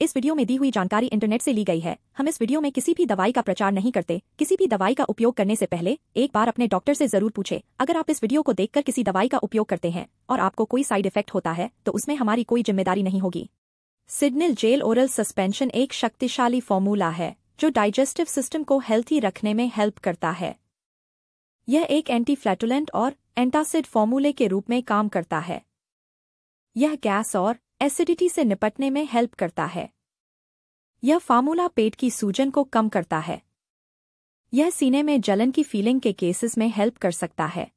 इस वीडियो में दी हुई जानकारी इंटरनेट से ली गई है हम इस वीडियो में किसी भी दवाई का प्रचार नहीं करते किसी भी दवाई का उपयोग करने से पहले एक बार अपने डॉक्टर से जरूर पूछे अगर आप इस वीडियो को देखकर किसी दवाई का उपयोग करते हैं और आपको कोई साइड इफेक्ट होता है तो उसमें हमारी कोई जिम्मेदारी नहीं होगी सिडनिल जेल ओरल सस्पेंशन एक शक्तिशाली फॉर्मूला है जो डाइजेस्टिव सिस्टम को हेल्थी रखने में हेल्प करता है यह एक एंटी फ्लैटुलेंट और एंटासिड फॉर्मूले के रूप में काम करता है यह गैस और एसिडिटी से निपटने में हेल्प करता है यह फार्मूला पेट की सूजन को कम करता है यह सीने में जलन की फीलिंग के केसेस में हेल्प कर सकता है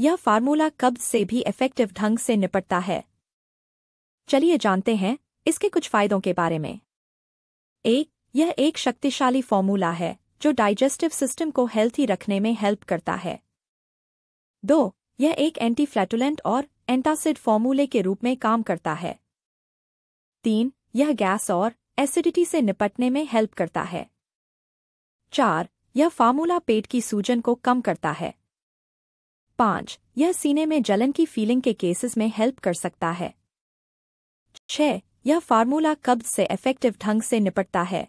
यह फार्मूला कब्ज से भी इफेक्टिव ढंग से निपटता है चलिए जानते हैं इसके कुछ फायदों के बारे में एक यह एक शक्तिशाली फॉर्मूला है जो डाइजेस्टिव सिस्टम को हेल्थी रखने में हेल्प करता है दो यह एक एंटी फ्लैटुलेंट और एंटासिड फॉर्मूले के रूप में काम करता है तीन यह गैस और एसिडिटी से निपटने में हेल्प करता है चार यह फार्मूला पेट की सूजन को कम करता है पांच यह सीने में जलन की फीलिंग के केसेस में हेल्प कर सकता है छह यह फार्मूला कब्ज से इफेक्टिव ढंग से निपटता है